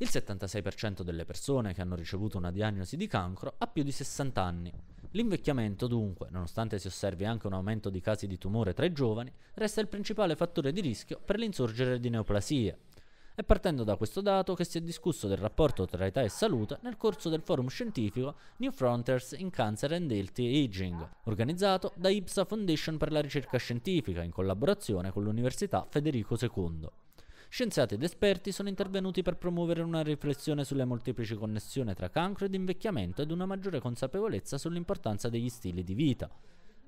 Il 76% delle persone che hanno ricevuto una diagnosi di cancro ha più di 60 anni. L'invecchiamento dunque, nonostante si osservi anche un aumento di casi di tumore tra i giovani, resta il principale fattore di rischio per l'insorgere di neoplasie. È partendo da questo dato che si è discusso del rapporto tra età e salute nel corso del forum scientifico New Frontiers in Cancer and Healthy Aging, organizzato da IPSA Foundation per la ricerca scientifica in collaborazione con l'Università Federico II. Scienziati ed esperti sono intervenuti per promuovere una riflessione sulle molteplici connessioni tra cancro ed invecchiamento ed una maggiore consapevolezza sull'importanza degli stili di vita.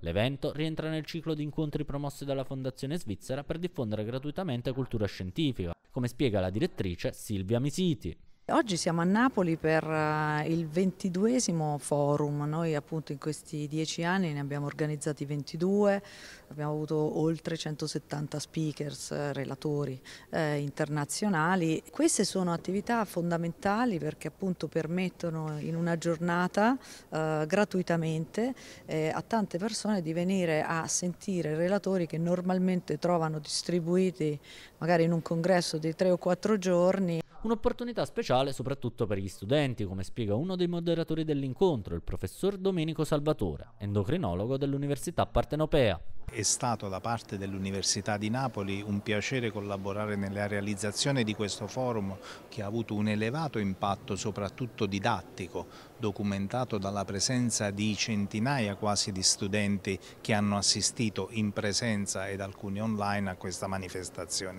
L'evento rientra nel ciclo di incontri promossi dalla Fondazione Svizzera per diffondere gratuitamente cultura scientifica, come spiega la direttrice Silvia Misiti. Oggi siamo a Napoli per eh, il ventiduesimo forum, noi appunto in questi dieci anni ne abbiamo organizzati 22, abbiamo avuto oltre 170 speakers, eh, relatori eh, internazionali. Queste sono attività fondamentali perché appunto permettono in una giornata eh, gratuitamente eh, a tante persone di venire a sentire relatori che normalmente trovano distribuiti magari in un congresso di tre o quattro giorni un'opportunità speciale soprattutto per gli studenti, come spiega uno dei moderatori dell'incontro, il professor Domenico Salvatore, endocrinologo dell'Università Partenopea. È stato da parte dell'Università di Napoli un piacere collaborare nella realizzazione di questo forum che ha avuto un elevato impatto soprattutto didattico, documentato dalla presenza di centinaia quasi di studenti che hanno assistito in presenza ed alcuni online a questa manifestazione.